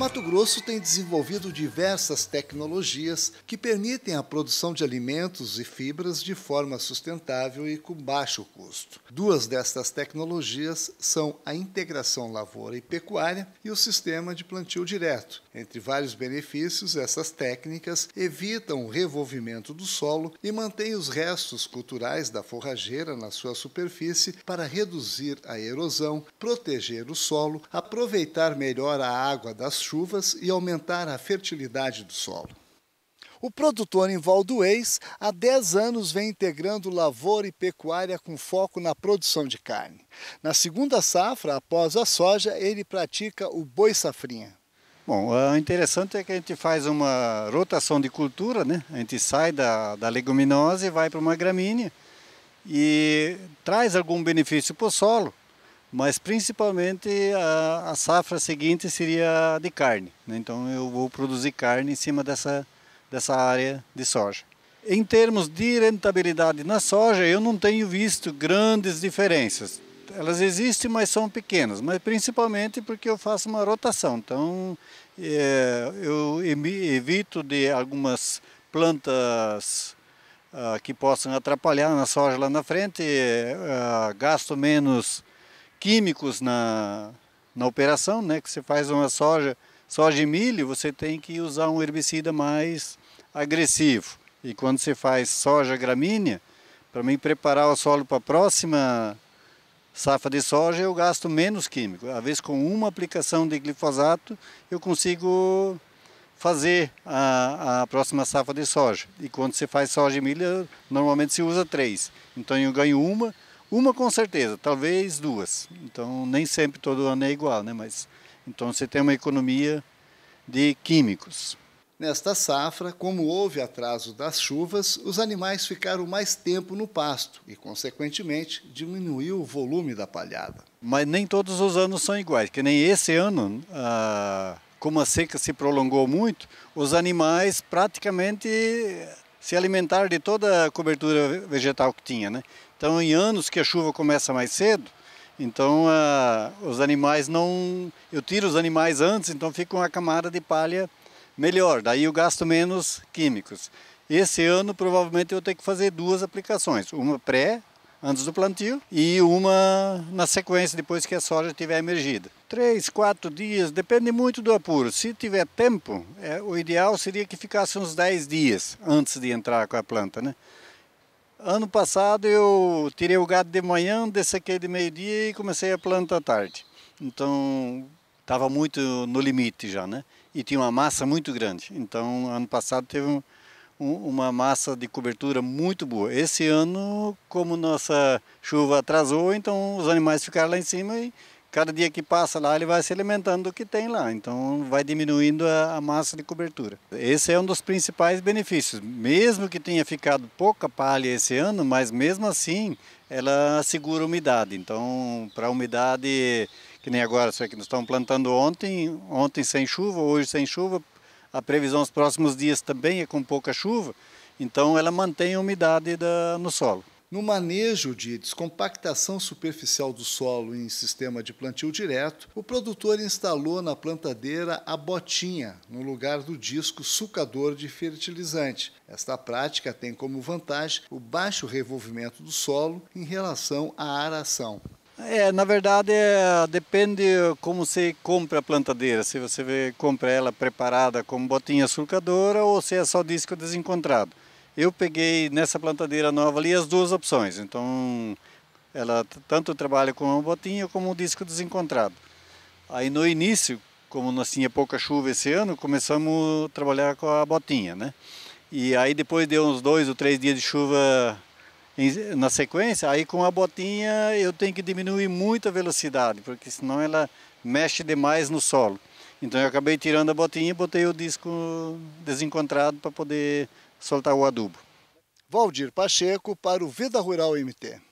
Mato Grosso tem desenvolvido diversas tecnologias que permitem a produção de alimentos e fibras de forma sustentável e com baixo custo. Duas destas tecnologias são a integração lavoura e pecuária e o sistema de plantio direto. Entre vários benefícios, essas técnicas evitam o revolvimento do solo e mantêm os restos culturais da forrageira na sua superfície para reduzir a erosão, proteger o solo, aproveitar melhor a água das chuvas e aumentar a fertilidade do solo. O produtor em Valdoês há 10 anos vem integrando lavoura e pecuária com foco na produção de carne. Na segunda safra, após a soja, ele pratica o boi safrinha. Bom, o interessante é que a gente faz uma rotação de cultura, né? A gente sai da, da leguminosa e vai para uma gramínea e traz algum benefício para o solo mas principalmente a, a safra seguinte seria de carne. Né? Então eu vou produzir carne em cima dessa, dessa área de soja. Em termos de rentabilidade na soja, eu não tenho visto grandes diferenças. Elas existem, mas são pequenas, mas principalmente porque eu faço uma rotação. Então é, eu evito de algumas plantas ah, que possam atrapalhar na soja lá na frente, eh, ah, gasto menos químicos na, na operação, né? Que você faz uma soja, soja e milho, você tem que usar um herbicida mais agressivo. E quando você faz soja gramínea, para mim preparar o solo para a próxima safra de soja, eu gasto menos químico. Às vezes com uma aplicação de glifosato, eu consigo fazer a, a próxima safra de soja. E quando você faz soja e milho, normalmente se usa três. Então eu ganho uma, uma com certeza, talvez duas. Então nem sempre todo ano é igual, né? Mas então você tem uma economia de químicos. Nesta safra, como houve atraso das chuvas, os animais ficaram mais tempo no pasto e, consequentemente, diminuiu o volume da palhada. Mas nem todos os anos são iguais, que nem esse ano, ah, como a seca se prolongou muito, os animais praticamente se alimentar de toda a cobertura vegetal que tinha. Né? Então, em anos que a chuva começa mais cedo, então os animais não... Eu tiro os animais antes, então fica uma camada de palha melhor. Daí eu gasto menos químicos. Esse ano, provavelmente, eu vou ter que fazer duas aplicações. Uma pré antes do plantio e uma na sequência depois que a soja tiver emergida. Três, quatro dias, depende muito do apuro. Se tiver tempo, é, o ideal seria que ficasse uns 10 dias antes de entrar com a planta, né? Ano passado eu tirei o gado de manhã, dessequei de meio-dia e comecei a planta à tarde. Então estava muito no limite já, né? E tinha uma massa muito grande. Então ano passado teve um uma massa de cobertura muito boa. Esse ano, como nossa chuva atrasou, então os animais ficaram lá em cima e cada dia que passa lá ele vai se alimentando do que tem lá, então vai diminuindo a, a, massa de cobertura. Esse é um dos principais benefícios, mesmo que tenha ficado pouca palha esse ano, mas mesmo assim ela segura a umidade, então para a umidade, que nem agora, só que nós estamos plantando ontem, ontem sem chuva, hoje sem chuva, a previsão nos próximos dias também é com pouca chuva, então ela mantém a umidade da, no solo. No manejo de descompactação superficial do solo em sistema de plantio direto, o produtor instalou na plantadeira a botinha, no lugar do disco sucador de fertilizante. Esta prática tem como vantagem o baixo revolvimento do solo em relação à aração. É, na verdade, é, depende como você compra a plantadeira. Se você vê, compra ela preparada como botinha sulcadora ou se é só disco desencontrado. Eu peguei nessa plantadeira nova ali as duas opções. Então, ela tanto trabalha com uma botinha como um disco desencontrado. Aí no início, como nós tinha pouca chuva esse ano, começamos a trabalhar com a botinha, né? E aí depois de uns dois ou três dias de chuva na sequência, aí com a botinha eu tenho que diminuir muito a velocidade, porque senão ela mexe demais no solo. Então eu acabei tirando a botinha e botei o disco desencontrado para poder soltar o adubo. Valdir Pacheco para o Vida Rural MT.